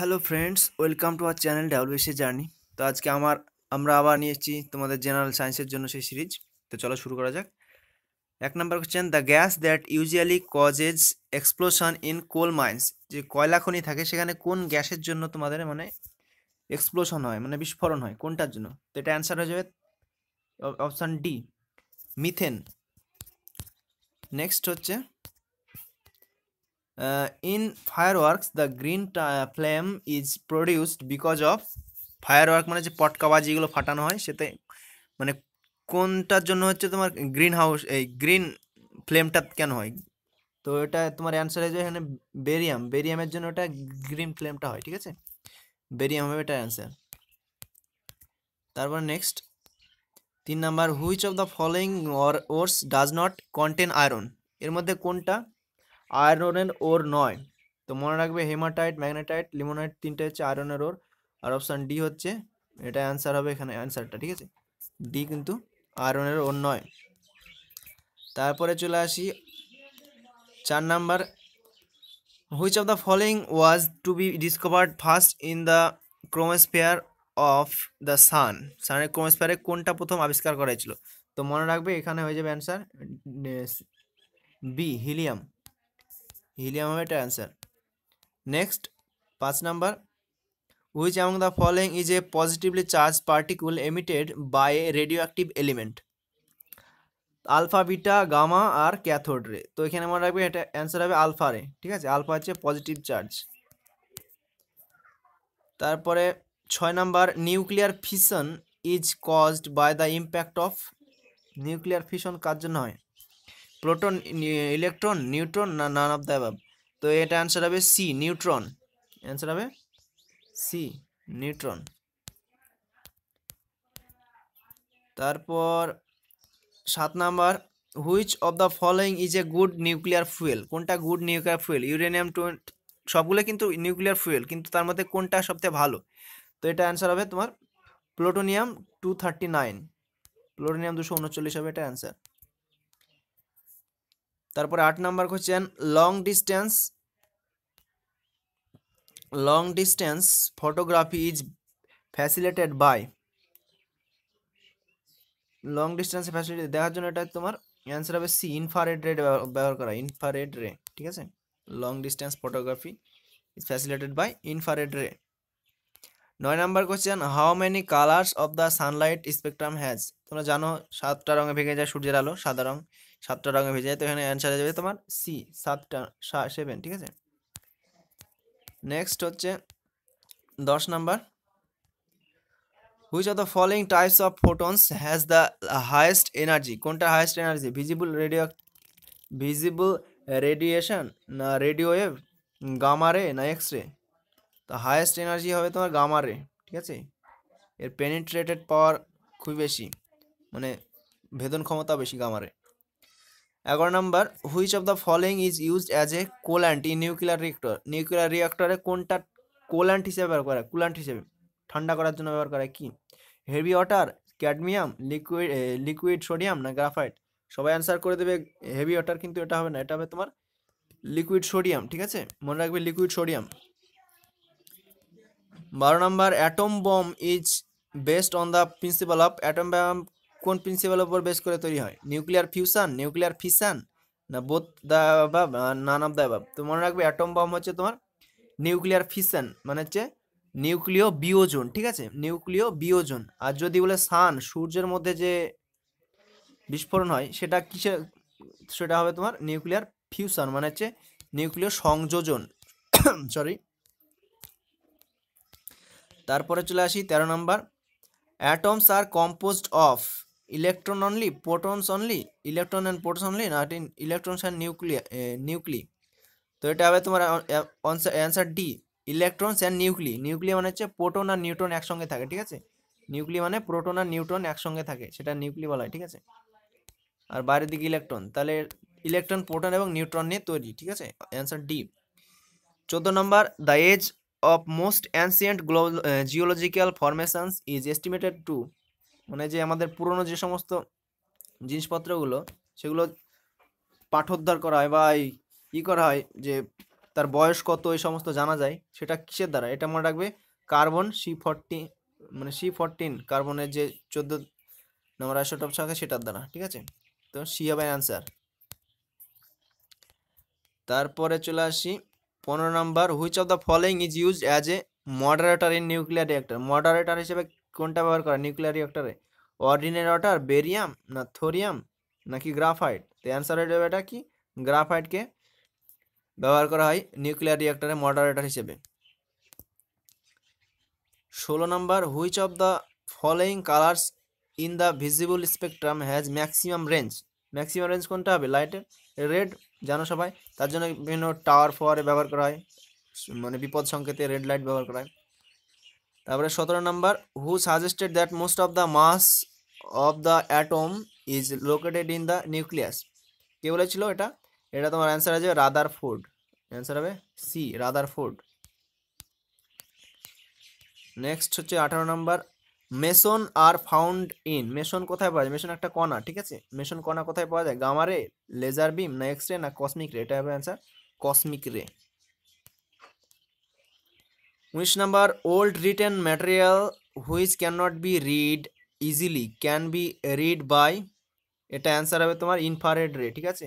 hello friends welcome to our channel W C journey তো আজকে আমার আমরা আবার নিয়ে এসেছি তোমাদের জেনারেল সায়েন্সের জন্য সেই সিরিজ তো চলো শুরু করা যাক এক number question the gas that usually causes explosion in coal mines যে কয়লা খনি থাকে সেখানে কোন গ্যাসের জন্য তোমাদের মানে এক্সপ্লোশন হয় মানে বিস্ফোরণ হয় কোনটার জন্য তো এটা অ্যান্সার হয়ে যাবে অপশান ডি মিথেন নেক্সট হচ্ছে Uh, in fireworks the green uh, flame is produced because of firework মানে যে পটকাবাজি এগুলো ফাটানো হয় সেতে মানে কোনটার জন্য হচ্ছে তোমার গ্রিন হাউস এই গ্রিন ফ্লেমটা কেন হয় তো এটা তোমার অ্যান্সার হয়ে যায় এখানে বেরিয়াম বেরিয়ামের জন্য ওটা গ্রিন ফ্লেমটা হয় ঠিক আছে বেরিয়াম হবে এটা অ্যান্সার তারপর নেক্সট তিন number which of the following ores does not contain iron এর মধ্যে কোনটা আয়রনের ওর নয় তো মনে রাখবে হেমাটাইট ম্যাগনেটাইট লিমোনাইট তিনটে হচ্ছে আয়রনের ওর আর অপশান ডি হচ্ছে এটা অ্যান্সার হবে এখানে অ্যান্সারটা ঠিক আছে ডি কিন্তু আয়রনের ওর নয় তারপরে চলে আসি চার number which of the following was to be discovered first in the chromosphere of the sun সানের ক্রোমোস্ফিয়ারে কোনটা প্রথম আবিষ্কার করা হয়েছিল তো মনে রাখবে এখানে হয়ে যাবে অ্যান্সার বি হিলিয়াম হিলিয়াম হবে এটা অ্যান্সার নেক্সট পাঁচ number which among the is a positively charge charged particle by a radioactive element alpha beta gamma আর ক্যাথোড্রে তো এখানে মনে রাখবে এটা অ্যান্সার হবে আলফারে ঠিক আছে আলফা হচ্ছে পজিটিভ চার্জ তারপরে ছয় number nuclear fission is caused by the impact of nuclear fission কার জন্য হয় প্রোটন ইলেকট্রন নিউট্রন না নান অফ দ্য অ্যাবাব তো এটা অ্যান্সার হবে সি নিউট্রন অ্যান্সার হবে সি নিউট্রন তারপর সাত number which of the following is a good nuclear fuel কোনটা good nuclear fuel uranium two সবগুলো কিন্তু নিউক্লিয়ার ফুয়েল কিন্তু তার মধ্যে কোনটা সবথেকে ভালো তো এটা অ্যান্সার হবে তোমার plutonium two thirty nine plutonium দুশো উনচল্লিশ হবে এটা অ্যান্সার তারপরে আট number question long distance long distance photography is facilitated by long ডিস্টেন্সে ফ্যাসিলিটি দেখার জন্য এটা তোমার অ্যান্সার হবে সি ইনফারেড রে ব্যবহার করা ইনফারেড রে ঠিক আছে long distance photography is facilitated by infrared ray নয় number question how many colours of the sunlight spectrum has তোমরা জানো সাতটা রঙে ভেঙে যায় সূর্যের আলো সাদা রঙ সাতটা রঙে ভেজে যায় তো এখানে অ্যান্সার হয়ে যাবে তোমার সি সাতটা সেভেন ঠিক আছে নেক্সট হচ্ছে দশ number which of the following types of photons has the highest energy কোনটা highest energy visible radio visible radiation না রেডিও গামারে গামা রে না এক্স রে তো হায়েস্ট এনার্জি হবে তোমার গামা রে ঠিক আছে এর পেনিট্রেটেড পাওয়ার খুবই বেশি মানে ভেদন ক্ষমতা বেশি গামারে এগারো number which of the following is used as a coolant in nuclear reactor nuclear রিয়েক্টরে কোনটা কোল্যান্ট হিসেবে ব্যবহার করা কুল্যান্ট হিসেবে ঠান্ডা করার জন্য ব্যবহার করা কি heavy water cadmium liquid liquid sodium না গ্রাফাইট সবাই অ্যান্সার করে দেবে হেভি ওয়াটার কিন্তু এটা হবে না এটা হবে তোমার লিকুইড সোডিয়াম ঠিক আছে মনে রাখবে লিকুইড সোডিয়াম বারো number atom bomb is based on the principle of atom bomb কোন প্রিন্সিপালের উপর বেস করে তৈরি হয় নিউক্লিয়ার ফিউশন নিউক্লিয়ার ফিশন না বোধ দা বাব নান অফ দা বাব তো মনে রাখবে অ্যাটম বম হচ্ছে তোমার নিউক্লিয়ার ফিশন মানে হচ্ছে নিউক্লিয় বিওজন ঠিক আছে নিউক্লিয় বিওজন আর যদি বলে সান সূর্যের মধ্যে যে বিস্ফোরণ হয় সেটা কিসে সেটা হবে তোমার নিউক্লিয়ার ফিউশন মানে হচ্ছে নিউক্লিয় সংযোজন সরি তারপরে চলে আসি তেরো number atoms are composed of electron only protons only electron and protons only না ইলেকট্রনস অ্যান্ড নিউক্লিয়া নিউক্লি তো এটা হবে তোমার answer D electrons and nuclei nuclei মানে হচ্ছে প্রোটন আর নিউট্রন একসঙ্গে থাকে ঠিক আছে নিউক্লি মানে প্রোটন আর নিউট্রন একসঙ্গে থাকে সেটা নিউক্লি বলা হয় ঠিক আছে আর বাইরের দিকে ইলেকট্রন তাহলে ইলেকট্রন প্রোটন এবং নিউট্রন নিয়ে তৈরি ঠিক আছে অ্যান্সার ডি চোদ্দো number the age of most ancient glow geological formations is estimated to মানে যে আমাদের পুরনো যে সমস্ত জিনিসপত্রগুলো সেগুলো পাঠোদ্ধার করা হয় বা ই করা হয় যে তার বয়স কত এই সমস্ত জানা যায় সেটা কিসের দ্বারা এটা মনে রাখবে কার্বন সি ফোরটিন মানে সি ফরটিন কার্বনের যে চোদ্দ নম্বর টপ থাকে সেটার দ্বারা ঠিক আছে তো সি হবে অ্যান্সার তারপরে চলে আসি পনেরো number which of the following is use as a moderator in nuclear reactor moderator হিসেবে কোনটা ব্যবহার করা নিউক্লিয়ার রিঅ্যাক্টরে অর্ডিনারি ওয়াটার বেরিয়াম না থোরিয়াম নাকি গ্রাফাইট তো অ্যান্সার হয়ে যাবে এটা কি গ্রাফাইটকে ব্যবহার করা হয় নিউক্লিয়ার রিঅ্যাক্টরে মডারেটর হিসেবে ষোলো number which of the following colours in the visible spectrum has maximum range maximum range কোনটা হবে লাইটের রেড জানো সবাই তার জন্য বিভিন্ন টাওয়ার ফোয়ারে ব্যবহার করা হয় মানে বিপদ সংকেতে রেড লাইট ব্যবহার করা হয় তারপরে সতেরো number who suggested that most of the mass of the atom is located in the nucleus কে বলেছিল এটা এটা তোমার অ্যান্সার আছে রাদার ফুড অ্যান্সার হবে সি রাদার ফুড নেক্সট হচ্ছে আঠারো number meson are found in meson কোথায় পাওয়া যায় মেশন একটা কণা ঠিক আছে মেশন কণা কোথায় পাওয়া যায় গামারে লেজার বিম না এক্স রে না কসমিক রে এটা হবে অ্যান্সার কসমিক রে উনিশ number old written material which can not be read easily can be read by এটা অ্যান্সার হবে তোমার ইনফারেড রে ঠিক আছে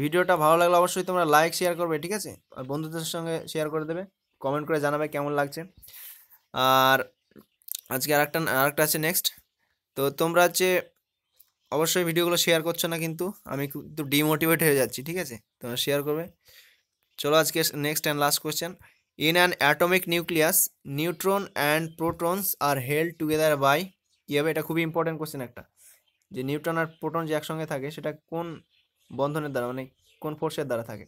ভিডিওটা ভালো লাগলে অবশ্যই তোমরা লাইক শেয়ার করবে ঠিক আছে আর বন্ধুদের সঙ্গে শেয়ার করে দেবে কমেন্ট করে জানাবে কেমন লাগছে আর আজকে আরেকটা আরেকটা আছে নেক্সট তো তোমরা হচ্ছে অবশ্যই ভিডিওগুলো শেয়ার করছো না কিন্তু আমি একটু ডিমোটিভেট হয়ে যাচ্ছি ঠিক আছে তোমরা শেয়ার করবে চলো আজকে next and last question in an atomic nucleus neutron and protons are held together by কীভাবে এটা খুবই ইম্পর্টেন্ট কোশ্চেন একটা যে নিউট্রন আর প্রোটন যে একসঙ্গে থাকে সেটা কোন বন্ধনের দ্বারা মানে কোন ফোর্সের দ্বারা থাকে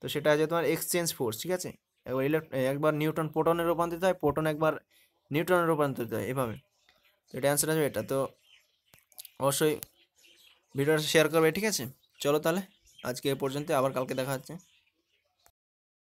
তো সেটা আছে তোমার এক্সচেঞ্জ ফোর্স ঠিক আছে একবার ইলেকট্রন একবার নিউট্রন প্রোটনে রূপান্তরিত হয় প্রোটন একবার নিউট্রনে রূপান্তরিত হয় এভাবে তো এটা অ্যান্সার আসবে এটা তো অবশ্যই ভিডিওটা শেয়ার করবে ঠিক আছে চলো তাহলে আজকে এ পর্যন্ত আবার কালকে দেখা হচ্ছে